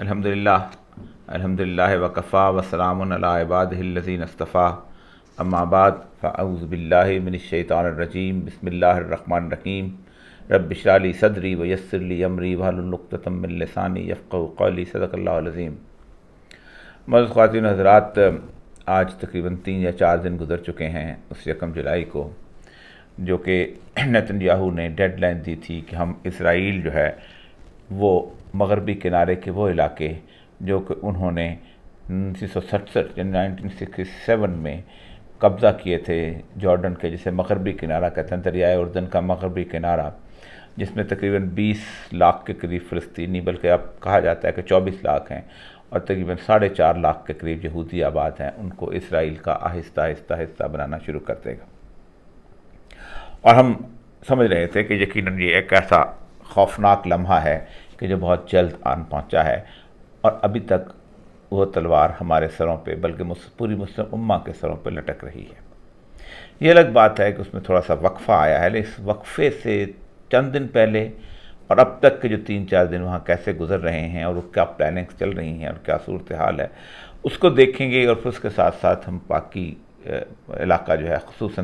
अलहमदिल्ला अलहमदिल्ला वकफ़ा वसलामबादीनस्तफ़ा अम्माबाद फ़ाउज़बिल्लामिनशैतानरजीम बसमिल्लाम रबशराली सदरी वयसरली अमरी वालतमिलसानी यफ़्क़ली सदक़ल्लाज़ीम मज़ ख़वान हजरात आज तकरीबन तीन या चार दिन गुजर चुके हैं उस यकम जुलाई को जो कि नतन याहू ने डेड लाइन दी थी कि हम इसराइल जो है वो मगरबी किनारे के वो इलाके जो कि उन्होंने उन्नीस सौ सड़सठ नाइनटीन सिक्सटी सेवन में कब्ज़ा किए थे जॉर्डन के जिसे मगरबी किनारा कहते हैं दरियाए उर्दन का मगरबी किनारा जिसमें तकरीबन 20 लाख के करीब फ़लस्तीनी बल्कि अब कहा जाता है कि 24 लाख हैं और तकरीबन साढ़े चार लाख के करीब यहूदी आबाद हैं उनको इसराइल का आहिस्ता आहिस्ता आहिस्ता बनाना शुरू कर देगा और हम समझ रहे थे कि यकीन ये एक ऐसा खौफनाक लम्हा है कि जो बहुत जल्द आन पहुंचा है और अभी तक वह तलवार हमारे सरों पे बल्कि पूरी मुस्लिम उम्मा के सरों पे लटक रही है ये अलग बात है कि उसमें थोड़ा सा वक्फ़ा आया है लेकिन इस वक्फ़े से चंद दिन पहले और अब तक के जो तीन चार दिन वहाँ कैसे गुजर रहे हैं और क्या प्लानिंग्स चल रही हैं और क्या सूरत हाल है उसको देखेंगे और फिर उसके साथ साथ हम बाकी इलाका जो है खसूस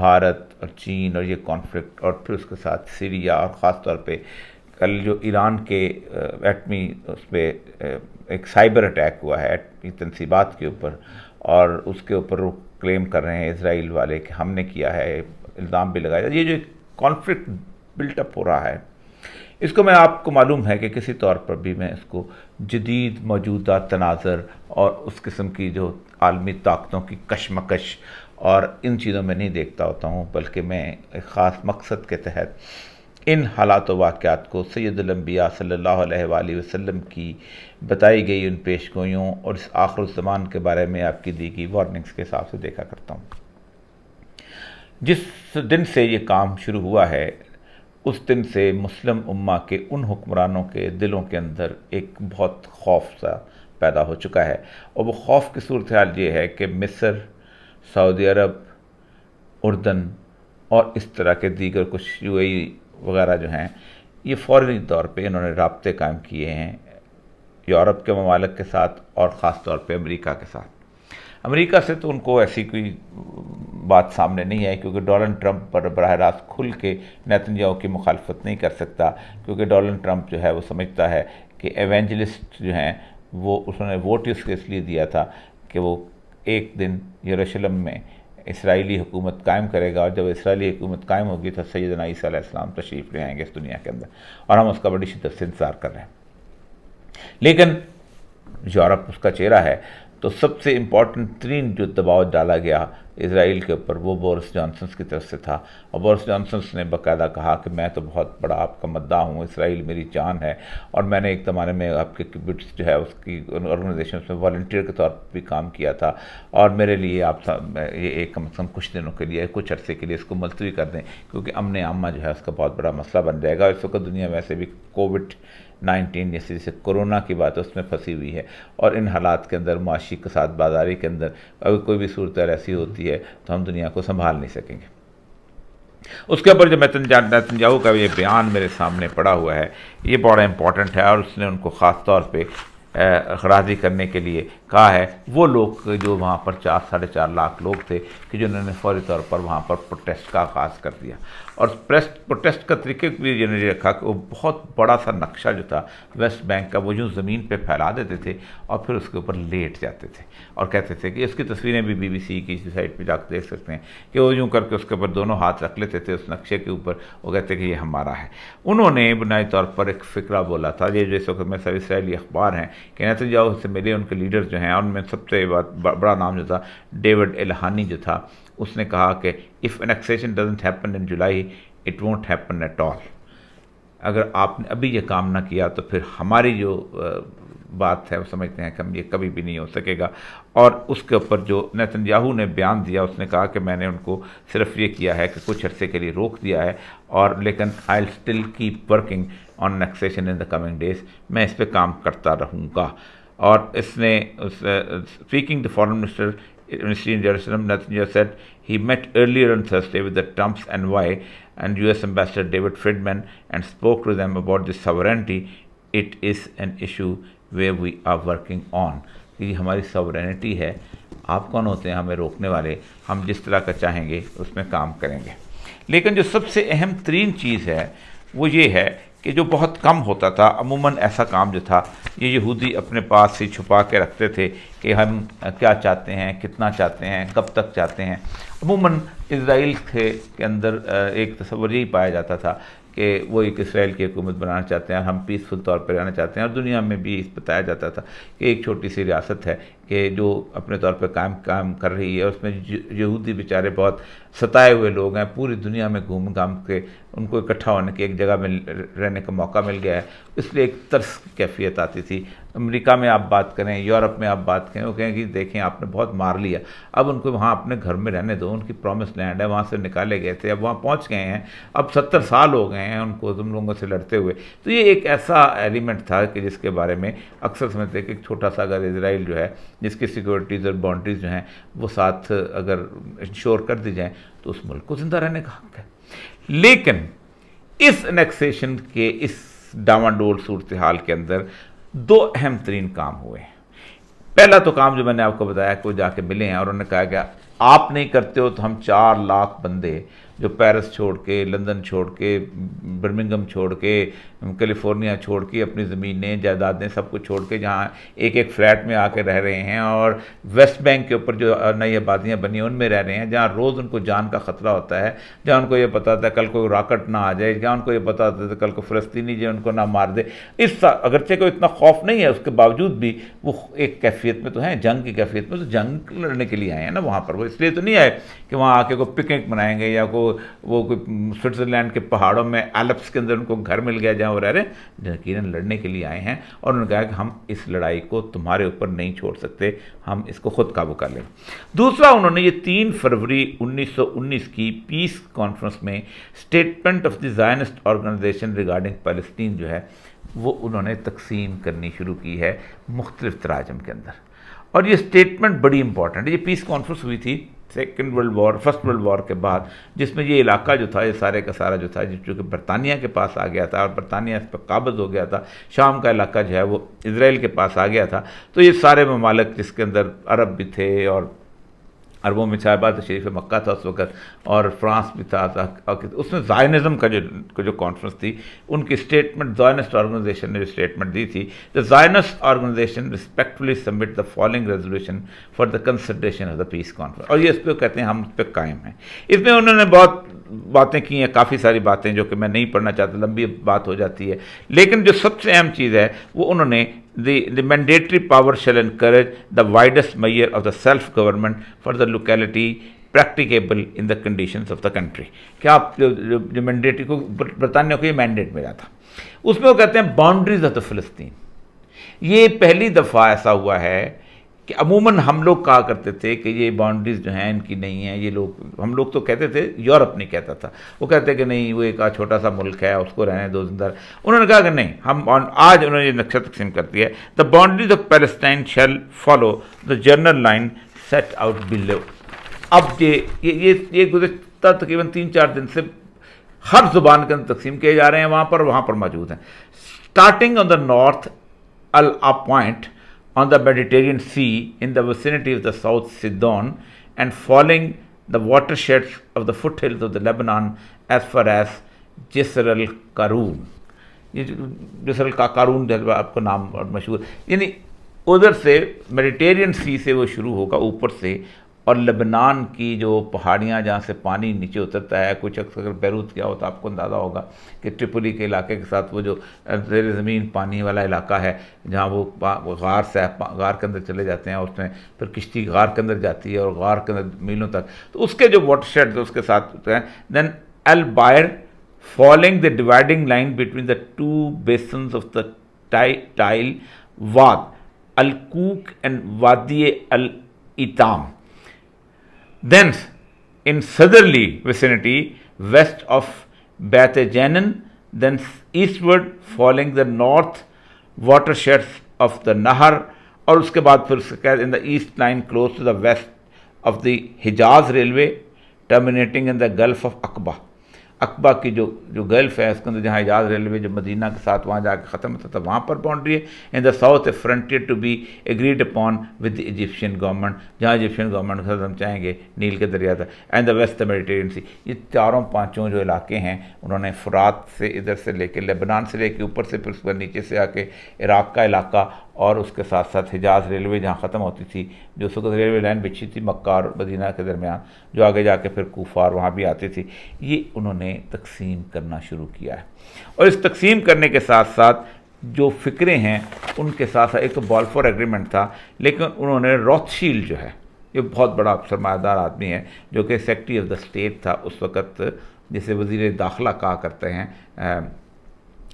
भारत और चीन और ये कॉन्फ्लिक्ट और फिर उसके साथ सीरिया और ख़ास तौर पर कल जो ईरान के एटमी उस पर एक साइबर अटैक हुआ है एटमी तनसीबात के ऊपर और उसके ऊपर वो क्लेम कर रहे हैं इसराइल वाले कि हमने किया है इल्ज़ाम भी लगाया ये जो एक कॉन्फ्लिक्ट बिल्टअप हो रहा है इसको मैं आपको मालूम है कि किसी तौर पर भी मैं इसको जदीद मौजूदा तनाज़र और उस किस्म की जो आलमी ताकतों की कशमकश और इन चीज़ों में नहीं देखता होता हूँ बल्कि मैं एक ख़ास मकसद के तहत इन हालात वाक़ात को सैदुलम्बिया सल्ला वसम की बताई गई उन पेश और इस आखिर ज़मान के बारे में आपकी दी गई वार्निंग्स के हिसाब से देखा करता हूँ जिस दिन से ये काम शुरू हुआ है उस दिन से मुस्लिम उम्मा के उन हुक्मरानों के दिलों के अंदर एक बहुत खौफ सा पैदा हो चुका है और वो खौफ की सूरत हाल ये है कि मिस्र सऊदी अरब उर्दन और इस तरह के दीगर कुछ यू वगैरह जो हैं ये फ़ौरी तौर पे इन्होंने रबते कायम किए हैं यूरोप के ममालक के साथ और ख़ास तौर पे अमेरिका के साथ अमेरिका से तो उनको ऐसी कोई बात सामने नहीं आई क्योंकि डोनाल्ड ट्रंप पर बरह रास्त खुल के नतनजाओ की मुखालफत नहीं कर सकता क्योंकि डोनाल्ड ट्रंप जो है वो समझता है कि एवेंजलिस्ट जो हैं वो उसने वोट इसलिए दिया था कि वो एक दिन यरूशलेम में इसराइली हुकूमत कायम करेगा और जब इसराइली हुकूमत कायम होगी तो सैद ईसीम तशरीफ़ ले आएंगे इस दुनिया के अंदर और हम उसका बड़ी शिदत से इंतज़ार कर रहे हैं लेकिन यूरोप उसका चेहरा है तो सबसे इम्पॉर्टेंट तीन जो दबाव डाला गया इसराइल के ऊपर वो बोरिस जॉनसन्स की तरफ से था और बोरिस जॉनसन्स ने बाकायदा कहा कि मैं तो बहुत बड़ा आपका मद्दा हूँ इसराइल मेरी जान है और मैंने एक ज़माने में आपके किबिट्स जो है उसकी ऑर्गेनाइजेशन में वॉल्टियर के तौर पर भी काम किया था और मेरे लिए आप ये एक कम से कम कुछ दिनों के लिए कुछ अर्से के लिए इसको मुलतवी कर दें क्योंकि अमन आमा जो है उसका बहुत बड़ा मसला बन जाएगा इस वक्त दुनिया वैसे भी कोविड नाइन्टीन जैसे जैसे कोरोना की बात है उसमें फंसी हुई है और इन हालात के अंदर माशी के साथ बाजारी के अंदर अगर कोई भी सूरत ऐसी होती है तो हम दुनिया को संभाल नहीं सकेंगे उसके ऊपर जो नतनजाऊ का ये बयान मेरे सामने पड़ा हुआ है ये बड़ा इंपॉर्टेंट है और उसने उनको ख़ास तौर पर खराजी करने के लिए कहा है वो लोग जो वहाँ पर चार साढ़े चार लाख लोग थे कि जिन्होंने फौरी तौर पर वहाँ पर प्रोटेस्ट का आगाज़ कर दिया और प्रेस्ट प्रोटेस्ट का तरीके भी जिन्होंने रखा कि वो बहुत बड़ा सा नक्शा जो था वेस्ट बैंक का वो जो ज़मीन पे फैला देते थे और फिर उसके ऊपर लेट जाते थे और कहते थे कि इसकी तस्वीरें भी बीबीसी की इसी साइड पे जाकर देख सकते हैं कि वो यूँ करके उसके ऊपर दोनों हाथ रख लेते थे उस नक्शे के ऊपर वो कहते कि ये हमारा है उन्होंने बुनियादी तौर पर एक फ़िक्रा बोला था ये जैसे वक्त में सब इसराइली अखबार हैं कि जाओ उससे मिले उनके लीडर जो हैं उनमें सबसे बड़ा नाम जो था डेविड एलहानी जो था उसने कहा कि if annexation doesn't happen in July it won't happen at all अगर आपने अभी ये काम ना किया तो फिर हमारी जो बात है वो समझते हैं कि हम ये कभी भी नहीं हो सकेगा और उसके ऊपर जो नितिन याहू ने बयान दिया उसने कहा कि मैंने उनको सिर्फ ये किया है कि कुछ अर्से के लिए रोक दिया है और लेकिन I still keep working on annexation in the coming days मैं इस पर काम करता रहूँगा और इसने उस speaking the foreign minister Ministry in Jerusalem, Netanyahu said he met earlier on Thursday with the Trump's and Y, and U.S. Ambassador David Friedman and spoke to them about the sovereignty. It is an issue where we are working on. कि हमारी sovereignty है आप कौन होते हैं हमें रोकने वाले हम जिस तरह का चाहेंगे उसमें काम करेंगे लेकिन जो सबसे अहम तरीन चीज़ है वो ये है कि जो बहुत कम होता था अमूमन ऐसा काम जो था ये यहूदी अपने पास से छुपा के रखते थे कि हम क्या चाहते हैं कितना चाहते हैं कब तक चाहते हैं अमूमन इसराइल के के अंदर एक तस्वर यही पाया जाता था कि वो एक इसराइल की हुकूमत बनाना चाहते हैं और हम पीसफुल तौर पर रहना चाहते हैं और दुनिया में भी बताया जाता था कि एक छोटी सी रियासत है कि जो अपने तौर पर काम काम कर रही है उसमें यहूदी बेचारे बहुत सताए हुए लोग हैं पूरी दुनिया में घूम घाम के उनको इकट्ठा होने के एक जगह में रहने का मौका मिल गया है इसलिए एक तर्स कैफियत आती थी अमेरिका में आप बात करें यूरोप में आप बात करें वो कहें कि देखें आपने बहुत मार लिया अब उनको वहाँ अपने घर में रहने दो उनकी प्रॉमिस लैंड है वहाँ से निकाले गए थे अब वहाँ पहुँच गए हैं अब सत्तर साल हो गए हैं उनको तुम लोगों से लड़ते हुए तो ये एक ऐसा एलिमेंट था कि जिसके बारे में अक्सर समझते कि एक छोटा सा अगर इसराइल जो है जिसकी सिक्योरिटीज़ और बाउंड्रीज जो हैं वो साथ अगर इंश्योर कर दी जाएँ तो उस मुल्क को ज़िंदा रहने का हक है लेकिन इस एनेक्सेशन के इस डावाडोल सूरत हाल के अंदर दो अहम तरीन काम हुए पहला तो काम जो मैंने आपको बताया कि वो जाके मिले हैं और उन्होंने कहा गया आप नहीं करते हो तो हम चार लाख बंदे जो पेरिस छोड़ के लंदन छोड़ के बर्मिंगम छोड़ के कैलिफोर्निया छोड़ के अपनी ज़मीनें जायदादें सब कुछ छोड़ के जहाँ एक एक फ्लैट में आके रह रहे हैं और वेस्ट बैंक के ऊपर जो नई आबादियाँ बनी उनमें रह रहे हैं जहाँ रोज़ उनको जान का ख़तरा होता है जहाँ उनको ये पता होता है कल कोई राकट ना आ जाए जहाँ उनको ये पता होता है कल को फ़लस्तीनी जो उनको ना मार दे इस अगरचे को इतना खौफ नहीं है उसके बावजूद भी वो एक कैफियत में तो हैं जंग की कैफियत में तो जंग लड़ने के लिए आए हैं ना वहाँ पर वो इसलिए तो नहीं आए कि वहाँ आके को पिकनिक मनाएंगे या को वो स्विट्ज़रलैंड के पहाड़ों में एलप्स के अंदर उनको घर मिल गया जहाँ वो रह रहे यकीन लड़ने के लिए आए हैं और उन्होंने कहा कि हम इस लड़ाई को तुम्हारे ऊपर नहीं छोड़ सकते हम इसको खुद काबू कर लें दूसरा उन्होंने ये तीन फरवरी 1919 की पीस कॉन्फ्रेंस में statement of the organization regarding फलस्तीन जो है वो उन्होंने तकसीम करनी शुरू की है मुख्तलिफ तराजम के अंदर और ये स्टेटमेंट बड़ी इंपॉर्टेंट है ये पीस कॉन्फ्रेंस हुई थी second world war first world war के बाद जिसमें ये इलाका जो था ये सारे का सारा जो था चूँकि बरतानिया के पास आ गया था और बरतानिया इस पर काबज हो गया था शाम का इलाका जो है वो इसराइल के पास आ गया था तो ये सारे ममालक जिसके अंदर अरब भी थे और अरबों में साहबाद शरीफ मक्का था उस वक्त और फ्रांस भी था, था उसमें जायनज़म का जो का जो कॉन्फ्रेंस थी उनकी स्टेटमेंट जायनिस्ट ऑर्गेनाइजेशन ने जो स्टेटमेंट दी थी the Zionist organization respectfully submit the following resolution for the consideration of the peace conference और ये इस पर कहते हैं हम उस पर कायम हैं इसमें उन्होंने बहुत बातें की हैं काफ़ी सारी बातें जो कि मैं नहीं पढ़ना चाहता लंबी बात हो जाती है लेकिन जो सबसे अहम चीज़ है वो उन्होंने the, the mandatory power shall encourage the widest measure of the self-government for the locality practicable in the conditions of the country. क्या आप जो, जो, जो मैंडेट को बरतानिया को ये मैंडेट मिला था उसमें वो कहते हैं बाउंड्रीज ऑफ द फिलिस्तीन ये पहली दफ़ा ऐसा हुआ है कि अमूमन हम लोग कहा करते थे कि ये बाउंड्रीज जो हैं इनकी नहीं है ये लोग हम लोग तो कहते थे यूरोप नहीं कहता था वो कहते कि नहीं वो एक छोटा सा मुल्क है उसको रहने दो जिंदा उन्होंने कहा कि नहीं हम आज उन्होंने नक्शा तकसीम कर दिया है the boundaries of Palestine shall follow the general line set out below अब ये ये ये, ये गुजशत तकरीबन तीन चार दिन से हर जुबान के अंदर तकसीम किए जा रहे हैं वहाँ पर वहाँ पर मौजूद हैं starting on the north at a point on the Mediterranean Sea in the vicinity of the South Sidon and following the watersheds of the foothills of the Lebanon as far as Jisr el Karaon ये Jisr el का कारून जलवा आपको नाम और मशहूर यानी उधर से मेडिटेरियन सी से वो शुरू होगा ऊपर से और लबनान की जो पहाड़ियाँ जहाँ से पानी नीचे उतरता है कुछ अक्सर अगर बैरूत क्या हो तो आपको अंदाज़ा होगा कि ट्रिपली के इलाके के साथ वो जो जेर ज़मीन पानी वाला इलाका है जहाँ वो गार से गार के अंदर चले जाते हैं और उसमें फिर किश्ती गार के अंदर जाती है और गार के अंदर मीलों तक तो उसके जो वाटर शेड उसके साथ हैं then El Bire following the dividing line between the two basins of the टाइल वाद अलकूक एंड वादी अल इताम Thence, in southerly vicinity, west of Batha Bethagenon, then eastward following the north watersheds of the Nahar, or uske baad in the east line close to the west of the Hijaz Railway, terminating in the Gulf of Aqaba. अकबा की जो जो gulf है उसके अंदर जहाँ Ejaz railway जो Medina के साथ वहाँ जाकर ख़त्म होता था वहाँ पर बाउंड्री है in the south a frontier to be agreed upon with Egyptian government जहाँ इजिप्शियन गवर्नमेंट के साथ हम चाहेंगे नील के दरिया था and the west Mediterranean sea ये चारों पाँचों जो इलाके हैं उन्होंने फ़रात से इधर से लेके लेबनान से लेके ऊपर से फिर उसके नीचे से आके इराक़ का इलाका और उसके साथ साथ हिजाज रेलवे जहाँ ख़त्म होती थी जो उस रेलवे लाइन बिछी थी मक्का और मदीना के दरमियान जो आगे जाके फिर कुफार वहाँ भी आती थी ये उन्होंने तकसीम करना शुरू किया है और इस तकसीम करने के साथ साथ जो फ़िक्रें हैं उनके साथ साथ एक तो फॉर एग्रीमेंट था लेकिन उन्होंने रॉथशील जो है ये बहुत बड़ा सरमादार आदमी है जो कि सेक्रटरी ऑफ द स्टेट था उस वक्त जिसे वजीर दाखिला कहा करते हैं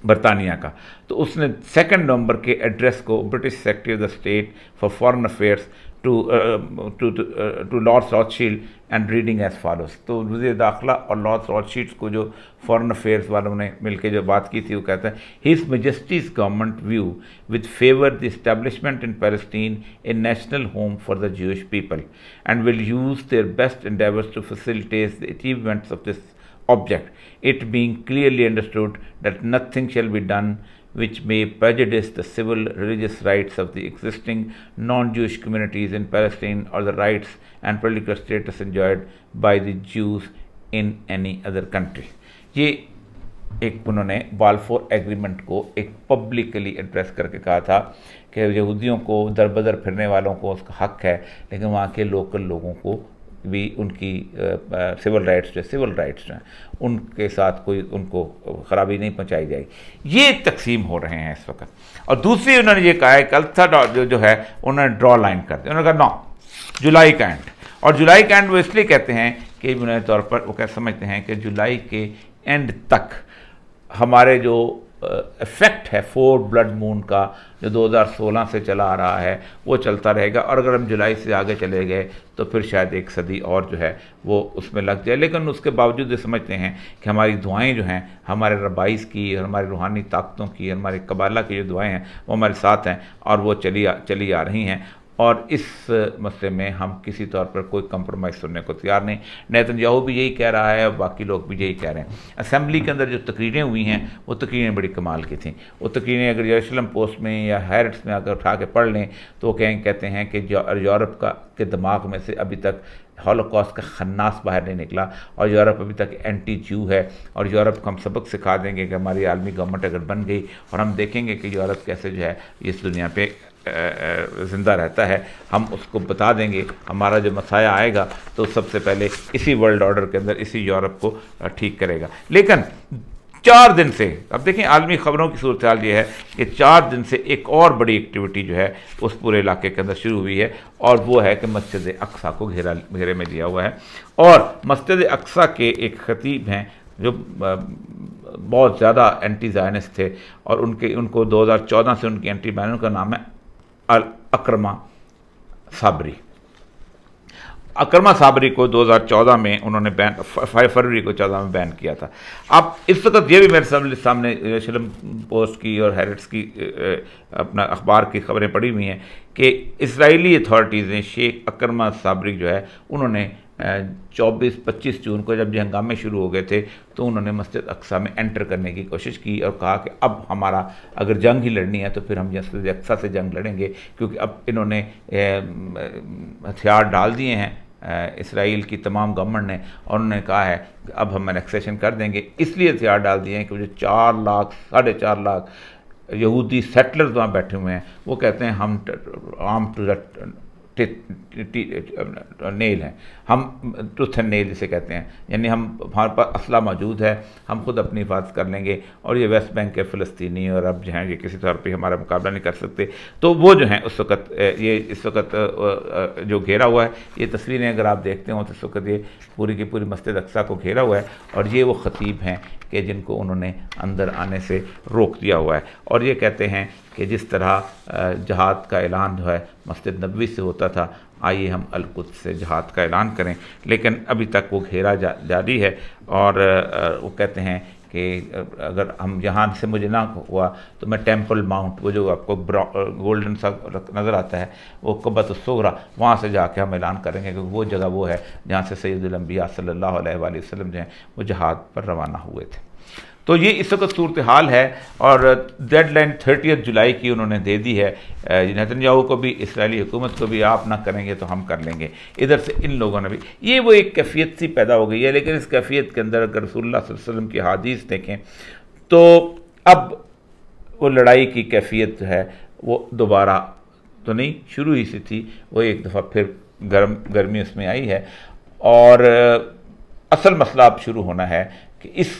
बरतानिया का तो उसने सेकेंड नवंबर के एड्रेस को British secretary of the state for foreign affairs Uh, to to uh, to Lord Rothschild and reading as follows. तो मुझे दाखला और Lord Rothschild को जो foreign affairs वालों ने मिलके जो बात की थी वो हैं His Majesty's government view which favour the establishment in Palestine a national home for the Jewish people and will use their best endeavours to facilitate the achievements of this object. It being clearly understood that nothing shall be done which may prejudice the civil religious rights of the existing non Jewish communities in Palestine or the rights and political status enjoyed by the Jews in any other country. ये एक उन्होंने बालफोर agreement को एक publicly address करके कहा था कि यहूदियों को दरबदर फिरने वालों को उसका हक है लेकिन वहाँ के लोकल लोगों को भी उनकी सिविल राइट्स जो सिविल राइट्स हैं उनके साथ कोई उनको ख़राबी नहीं पहुंचाई जाएगी ये तकसीम हो रहे हैं इस वक्त और दूसरी उन्होंने ये कहा है कि अल्था जो, जो है उन्होंने ड्रॉ लाइन कर दिया उन्होंने कहा नौ जुलाई का एंड और जुलाई का एंड वो इसलिए कहते हैं कि बुनियादी तौर पर वो कह समझते हैं कि जुलाई के एंड तक हमारे जो इफेक्ट है फोर ब्लड मून का जो 2016 से चला आ रहा है वो चलता रहेगा और अगर हम जुलाई से आगे चले गए तो फिर शायद एक सदी और जो है वो उसमें लग जाए लेकिन उसके बावजूद ये समझते हैं कि हमारी दुआएं जो हैं हमारे रबाइस की और हमारी रूहानी ताकतों की हमारे कबाला की जो दुआएं हैं वो हमारे साथ हैं और वो चली आ, चली आ रही हैं और इस मसले में हम किसी तौर पर कोई कंप्रोमाइज़ सुनने को तैयार नहीं नैतन याहू भी यही कह रहा है और बाकी लोग भी यही कह रहे हैं असम्बली के अंदर जो तकरीरें हुई हैं वो तकरीरें बड़ी कमाल की थी वो तकरीरें अगर यरूशलम पोस्ट में या हैरट्स में अगर उठा के पढ़ लें तो वो कहें कहते हैं कि यूरोप का के दिमाग में से अभी तक हॉलोकॉस्ट का खन्नास बाहर नहीं निकला और यूरोप अभी तक एंटी जू है और यूरोप को हम सबक सिखा देंगे कि हमारी आलमी गवर्नमेंट अगर बन गई और हम देखेंगे कि यूरोप कैसे जो है इस दुनिया पे ज़िंदा रहता है हम उसको बता देंगे हमारा जो मसाया आएगा तो सबसे पहले इसी वर्ल्ड ऑर्डर के अंदर इसी यूरोप को ठीक करेगा लेकिन चार दिन से अब देखें आलमी ख़बरों की सूरत हाल ये है कि चार दिन से एक और बड़ी एक्टिविटी जो है उस पूरे इलाके के अंदर शुरू हुई है और वो है कि मस्जिद अक्सा को घेरा घेरे में लिया हुआ है और मस्जिद अक्सा के एक खतीब हैं जो बहुत ज़्यादा एंटी जायनस थे और उनके उनको 2014 से उनकी एंटी बैनर का नाम है अक्रमा साबरी अक्रमा साबरी को 2014 में उन्होंने बैन फाइव फरवरी को 14 में बैन किया था अब इस वक्त ये भी मेरे सामने शिलम पोस्ट की और हेरिट्स की अपना अखबार की खबरें पड़ी हुई हैं कि इसराइली अथॉरिटीज़ ने शेख अक्रमा साबरी जो है उन्होंने 24 25 जून को जब ये हंगामे शुरू हो गए थे तो उन्होंने मस्जिद अक्सा में एंटर करने की कोशिश की और कहा कि अब हमारा अगर जंग ही लड़नी है तो फिर हम मस्जिद अक्सा से जंग लड़ेंगे क्योंकि अब इन्होंने हथियार डाल दिए हैं इसराइल की तमाम गवर्नमेंट ने और उन्होंने कहा है कि अब हम एनेक्सेशन कर देंगे इसलिए हथियार डाल दिए हैं कि जो चार लाख साढ़े चार लाख यहूदी सेटलर्स वहाँ बैठे हुए हैं वो कहते हैं हम आर्म टू द नेल हैं हम टुथ एंड नेल जिसे कहते हैं यानी हम हमारे पास असला मौजूद है हम खुद अपनी हिफाजत कर लेंगे और ये वेस्ट बैंक के फ़लस्तनी और अब जो हैं ये किसी तौर पर हमारा मुकाबला नहीं कर सकते तो वो जो हैं उस वक्त ये इस वक्त जो घेरा हुआ है ये तस्वीरें अगर आप देखते हो तो इस वक्त ये पूरी की पूरी मस्जिद अक्सा को घेरा हुआ है और ये वो ख़तीब हैं कि जिनको उन्होंने अंदर आने से रोक दिया हुआ है और ये कहते हैं कि जिस तरह जहाद का ऐलान जो है मस्जिद नबी से होता था आइए हम अलकुद से जहाद का ऐलान करें लेकिन अभी तक वो घेरा जा, जारी है और वो कहते हैं कि अगर हम यहाँ से मुझे ना हुआ तो मैं टेम्पल माउंट वो जो आपको गोल्डन सा नज़र आता है वो कब्बत तो सोगरा वहाँ से जाके हम ऐलान करेंगे क्योंकि वो जगह वो है जहाँ से सैदुलम्बिया सल्ला वसम जो हैं वो जहाज़ पर रवाना हुए थे तो ये इस वक्त सूरत हाल है और डेड लाइन थर्टियथ जुलाई की उन्होंने दे दी है नतनयाहू को भी इसराइली हुकूमत को भी आप ना करेंगे तो हम कर लेंगे इधर से इन लोगों ने भी ये वो एक कैफियत सी पैदा हो गई है लेकिन इस कैफियत के अंदर अगर रसोल्ला वसलम की हादीस देखें तो अब वो लड़ाई की कैफियत जो है वो दोबारा तो नहीं शुरू ही सी थी वो एक दफ़ा फिर गर्म गर्मी उसमें आई है और असल मसला अब शुरू होना है कि इस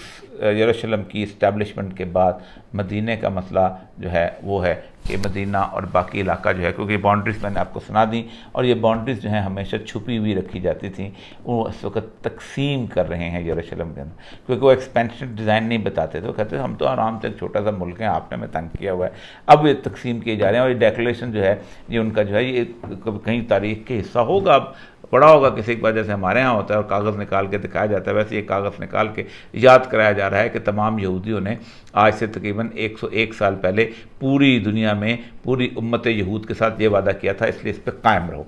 यरूशलेम की इस्टेबलिशमेंट के बाद मदीने का मसला जो है वो है कि मदीना और बाकी इलाका जो है क्योंकि बाउंड्रीज़ मैंने आपको सुना दी और ये बाउंड्रीज़ जो हैं हमेशा छुपी हुई रखी जाती थी वो इस वक्त तकसीम कर रहे हैं यरूशलेम के अंदर क्योंकि वो एक्सपेंशन डिज़ाइन नहीं बताते थे तो कहते हम तो आराम से एक छोटा सा मुल्क है आपने हमें तंग किया हुआ है अब ये तकसीम किए जा रहे हैं और ये डेकोरेशन जो है ये उनका जो है ये कहीं तारीख के हिस्सा होगा अब पढ़ा होगा किसी के वजह जैसे हमारे यहाँ होता है और कागज़ निकाल के दिखाया जाता है वैसे ये कागज़ निकाल के याद कराया जा रहा है कि तमाम यहूदियों ने आज से तकरीबन 101 साल पहले पूरी दुनिया में पूरी उम्मत यहूद के साथ ये वादा किया था इसलिए इस पर कायम रहो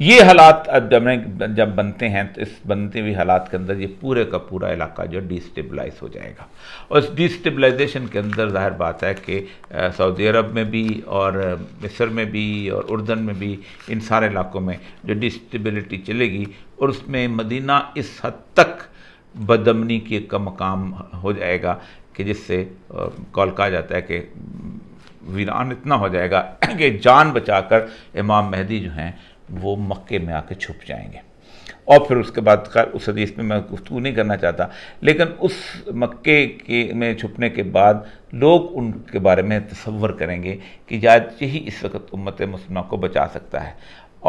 ये हालात जब बनते हैं तो इस बनते हुए हालात के अंदर ये पूरे का पूरा इलाका जो डिस्टेबलाइज हो जाएगा और इस डिस्टेबलाइजेशन के अंदर जाहिर बात है कि सऊदी अरब में भी और मिस्र में भी और उर्दन में भी इन सारे इलाकों में जो डिस्टेबिलिटी चलेगी और उसमें मदीना इस हद तक बदमनी के का मकाम हो जाएगा कि जिससे कॉल कहा जाता है कि वीरान इतना हो जाएगा कि जान बचाकर इमाम मेहदी जो हैं वो मक्के में आके छुप जाएंगे और फिर उसके बाद खैर उस हदीस में मैं गुफ्तू नहीं करना चाहता लेकिन उस मक्के के में छुपने के बाद लोग उनके बारे में तस्वर करेंगे कि शायद यही इस वक्त उम्मत मुस्लिम को बचा सकता है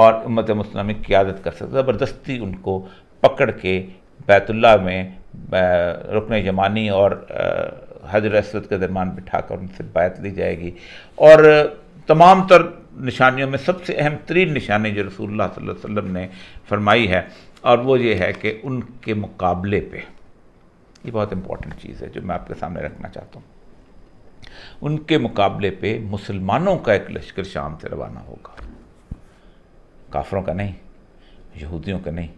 और उम्मत मुस्लिम में क्यादत कर सकता है ज़बरदस्ती उनको पकड़ के बैतुल्ला में रुकन जमानी और हजर असद के दरमान बिठा कर उनसे बैत ली जाएगी और तमाम तर निशानियों में सबसे अहम तरीन निशानी जो रसूलुल्लाह सल्लल्लाहु अलैहि वसल्लम ने फरमाई है और वो ये है कि उनके मुकाबले पे ये बहुत इम्पॉर्टेंट चीज़ है जो मैं आपके सामने रखना चाहता हूँ उनके मुकाबले पे मुसलमानों का एक लश्कर शाम से रवाना होगा काफरों का नहीं यहूदियों का नहीं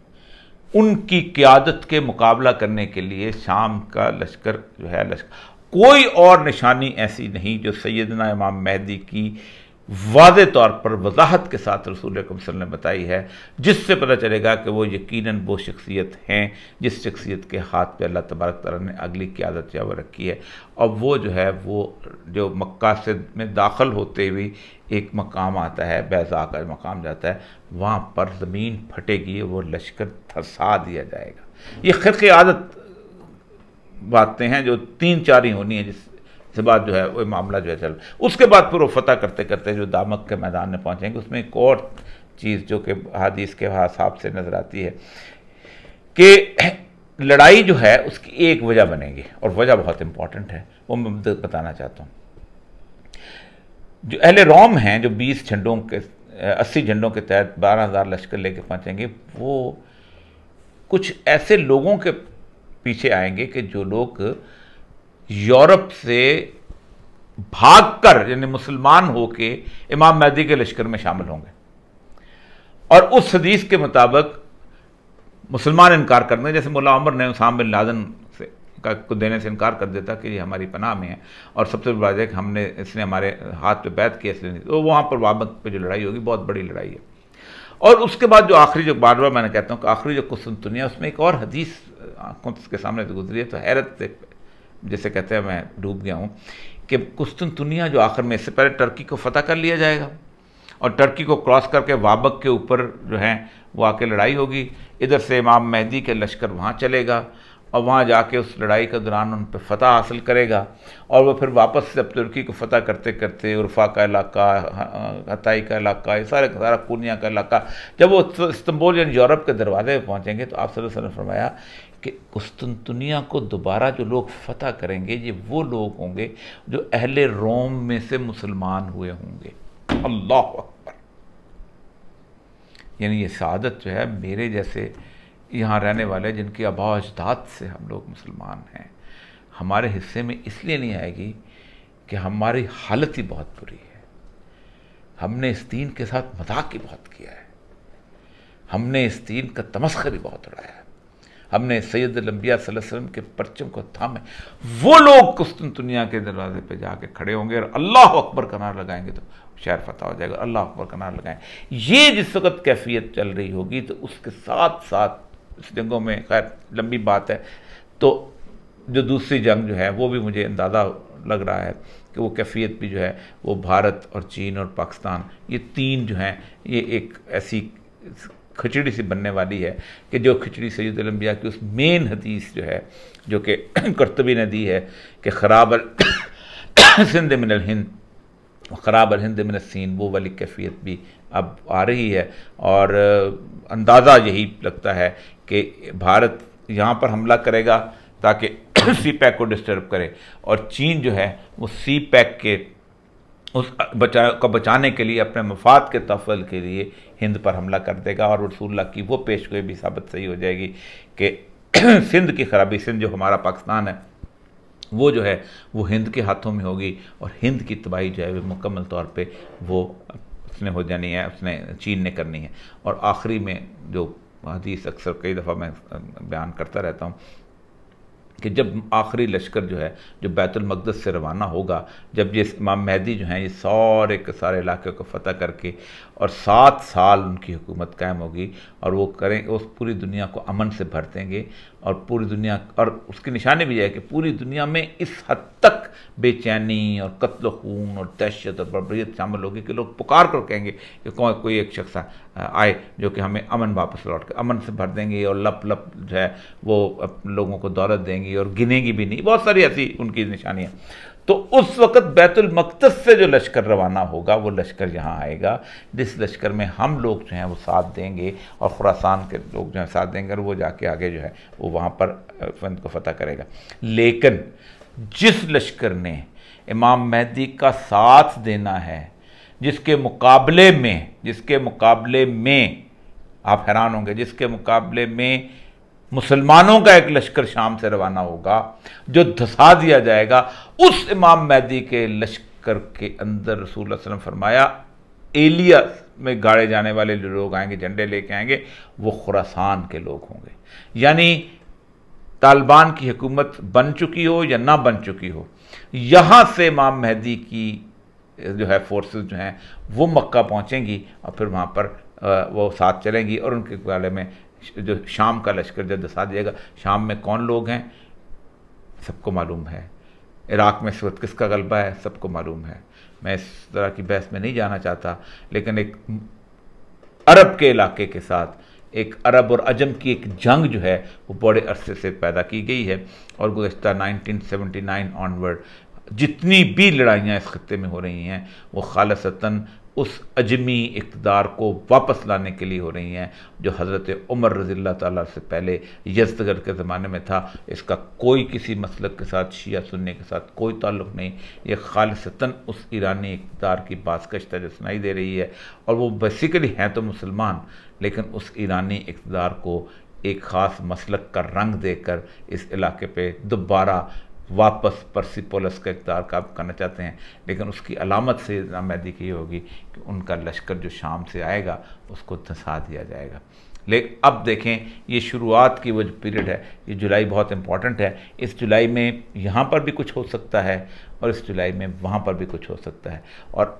उनकी क्यादत के मुकाबला करने के लिए शाम का लश्कर जो है लश्कर कोई और निशानी ऐसी नहीं जो सैदना इमाम मेहदी की वाज तौर पर वजाहत के साथ रसूल कमसल ने बताई है जिससे पता चलेगा कि वो यकीन वो शख्सियत हैं जिस शख्सियत के हाथ पर अल्लाह तबारक तारा ने अगली क्यादत याव रखी है और वो जो है वो जो मक्का से में दाखिल होते हुए एक मकाम आता है बैजा का मकाम जाता है वहाँ पर ज़मीन फटेगी वो लश्कर थसा दिया जाएगा ये खिर आदत बातें हैं जो तीन चार ही होनी है जिस के बाद जो है वो मामला जो है चल उसके बाद फिर वो फतह करते करते जो दामक के मैदान में पहुँचेंगे उसमें एक और चीज़ जो कि हदीस के हिसाब से नज़र आती है कि लड़ाई जो है उसकी एक वजह बनेगी और वजह बहुत इंपॉर्टेंट है वो मैं बताना चाहता हूँ जो अहले रोम हैं जो बीस झंडों के अस्सी झंडों के तहत बारह हज़ार लश्कर लेके पहुँचेंगे वो कुछ ऐसे लोगों के पीछे आएंगे कि जो लोग यूरोप से भागकर यानी मुसलमान होके इमाम महदी के लश्कर में शामिल होंगे और उस हदीस के मुताबिक मुसलमान इनकार कर दें जैसे मुला उमर ने उसाम बिन लादन से का को देने से इनकार कर देता कि ये हमारी पनाह में है और सबसे बड़ा है कि हमने इसने हमारे हाथ पे बैत किया इसलिए तो वहाँ पर वाबक पे जो लड़ाई होगी बहुत बड़ी लड़ाई है और उसके बाद जो आखिरी जो बार बार मैंने कहता हूँ कि आखिरी जो कुसुन दुनिया उसमें एक और हदीस आंखों के सामने गुजरी है तो हैरत से जैसे कहते हैं मैं डूब गया हूँ कि कुस्तुनतुनिया जो आखिर में इससे पहले टर्की को फतह कर लिया जाएगा और टर्की को क्रॉस करके वाबक के ऊपर जो है वो आके लड़ाई होगी इधर से इमाम मेहदी के लश्कर वहाँ चलेगा और वहाँ जाके उस लड़ाई के दौरान उन पर फतह हासिल करेगा और वह फिर वापस से अब तुर्की को फतह करते करते उर्फा का इलाका हताई का इलाका ये सारे सारा पूर्णिया का इलाका जब वो इस्तंबुल यानी यूरोप के दरवाजे पर पहुँचेंगे तो आप सल्लल्लाहु अलैहि वसल्लम फरमाया कि कुस्तुनतुनिया को दोबारा जो लोग फतह करेंगे ये वो लोग होंगे जो अहले रोम में से मुसलमान हुए होंगे अल्लाह अकबर यानी ये शादत जो है मेरे जैसे यहाँ रहने वाले जिनके आबा अजदाद से हम लोग मुसलमान हैं हमारे हिस्से में इसलिए नहीं आएगी कि हमारी हालत ही बहुत बुरी है हमने इस दीन के साथ मजाक ही बहुत किया है हमने इस दीन का तमस्कर भी बहुत उड़ाया है हमने सैद लम्बिया वसल्लम के परचम को थामे वो लोग कुस्तन दुनिया के दरवाजे पे जाके खड़े होंगे और अल्लाह अकबर का नार लगाएंगे तो शहर फतह हो जाएगा अल्लाह अकबर का नार लगाएं ये जिस वक्त कैफियत चल रही होगी तो उसके साथ साथ इस जंगों में खैर लंबी बात है तो जो दूसरी जंग जो है वो भी मुझे अंदाज़ा लग रहा है कि वो कैफियत भी जो है वो भारत और चीन और पाकिस्तान ये तीन जो हैं ये एक ऐसी खिचड़ी से बनने वाली है कि जो खिचड़ी सैद लम्बिया की उस मेन हदीस जो है जो कि करतबी ने दी है कि खराब सिंध मिनल हिंद ख़राब अल हिंद मिन सीन वो वाली कैफियत भी अब आ रही है और अंदाज़ा यही लगता है कि भारत यहाँ पर हमला करेगा ताकि सी पैक को डिस्टर्ब करे और चीन जो है वो सी पैक के उस बचा को बचाने के लिए अपने मफाद के तफल के लिए हिंद पर हमला कर देगा और रसूल्ला की वो पेश गोई भी साबित सही हो जाएगी कि सिंध की खराबी सिंध जो हमारा पाकिस्तान है वो जो है वो हिंद के हाथों में होगी और हिंद की तबाही जो है वो मुकम्मल तौर पे वो उसने हो जानी है उसने चीन ने करनी है और आखिरी में जो हदीस अक्सर कई दफ़ा मैं बयान करता रहता हूँ कि जब आखिरी लश्कर जो है जो बैतुलमक़दस से रवाना होगा जब ये इमाम महदी जो हैं ये सारे के सारे इलाके को फतह करके और सात साल उनकी हुकूमत कायम होगी और वो करें उस पूरी दुनिया को अमन से भर देंगे और पूरी दुनिया और उसकी निशानी भी है कि पूरी दुनिया में इस हद तक बेचैनी और कत्ल खून और दहशत और बरबरीत शामिल होगी कि लोग पुकार कर कहेंगे कि कौन कोई एक शख्स आए जो कि हमें अमन वापस लौट कर अमन से भर देंगे और लप लप जो है वो लोगों को दौलत देंगी और गिनेगी भी नहीं बहुत सारी ऐसी उनकी निशानियाँ तो उस वक़्त बैतुल मकदस से जो लश्कर रवाना होगा वो लश्कर यहाँ आएगा जिस लश्कर में हम लोग जो हैं वो साथ देंगे और खुरासान के लोग जो हैं साथ देंगे और वो जाके आगे जो है वो वहाँ पर फंद को फतह करेगा लेकिन जिस लश्कर ने इमाम मेहदी का साथ देना है जिसके मुकाबले में जिसके मुकाबले में आप हैरान होंगे जिसके मुकाबले में मुसलमानों का एक लश्कर शाम से रवाना होगा जो धसा दिया जाएगा उस इमाम महदी के लश्कर के अंदर रसूल वसलम फरमाया एलिया में गाड़े जाने वाले लोग आएंगे झंडे लेके आएंगे वो खुरासान के लोग होंगे यानी तालिबान की हुकूमत बन चुकी हो या ना बन चुकी हो यहाँ से इमाम मेहदी की जो है फोर्सेस जो हैं वो मक्का पहुँचेंगी और फिर वहाँ पर वो साथ चलेंगी और उनके बारे में जो शाम का लश्कर जब दसा दिएगा शाम में कौन लोग हैं सबको मालूम है इराक़ में इस वक्त किसका गलबा है सबको मालूम है मैं इस तरह की बहस में नहीं जाना चाहता लेकिन एक अरब के इलाके के साथ एक अरब और अजम की एक जंग जो है वो बड़े अरसे से पैदा की गई है और गुज्तर 1979 ऑनवर्ड जितनी भी लड़ाइयाँ इस खत्े में हो रही हैं वो खालसता उस अजमी इकतदार को वापस लाने के लिए हो रही हैं जो हज़रत उमर रज़ील्ला ताली से पहले यजगर के ज़माने में था इसका कोई किसी मसलक के साथ शिया सुनने के साथ कोई ताल्लुक़ नहीं ये खालसता उस ईरानी इकतदार की बासकश सुनाई दे रही है और वो बेसिकली हैं तो मुसलमान लेकिन उस ईरानी इकतदार को एक ख़ास मसलक का रंग देकर इस इलाके पे दोबारा वापस परसिपोलस का इकदार काब करना चाहते हैं लेकिन उसकी अलामत से नामैदी की होगी कि उनका लश्कर जो शाम से आएगा उसको धंसा दिया जाएगा लेकिन अब देखें ये शुरुआत की वो जो पीरियड है ये जुलाई बहुत इम्पॉर्टेंट है इस जुलाई में यहाँ पर भी कुछ हो सकता है और इस जुलाई में वहाँ पर भी कुछ हो सकता है और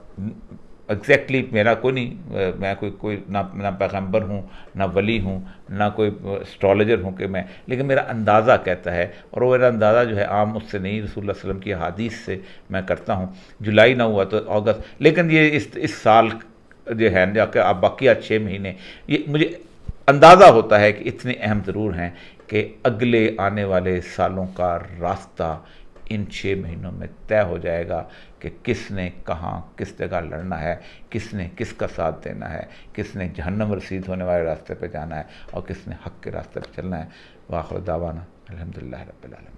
एग्जैक्टली exactly मेरा कोई नहीं मैं कोई कोई ना ना पैगम्बर हूँ ना वली हूँ ना कोई स्ट्रॉलजर हूँ कि मैं लेकिन मेरा अंदाज़ा कहता है और वो मेरा अंदाज़ा जो है आम उससे नहीं रसूल वसलम की हादीस से मैं करता हूँ जुलाई ना हुआ तो अगस्त लेकिन ये इस इस साल जो है आप बाकी छः महीने ये मुझे अंदाज़ा होता है कि इतने अहम ज़रूर हैं कि अगले आने वाले सालों का रास्ता इन छः महीनों में तय हो जाएगा कि किसने कहाँ किस जगह लड़ना है किसने किसका साथ देना है किसने जहन्नम रसीद होने वाले रास्ते पर जाना है और किसने हक के रास्ते पर चलना है वाखर दावाना अलहमदिल्ला रबालम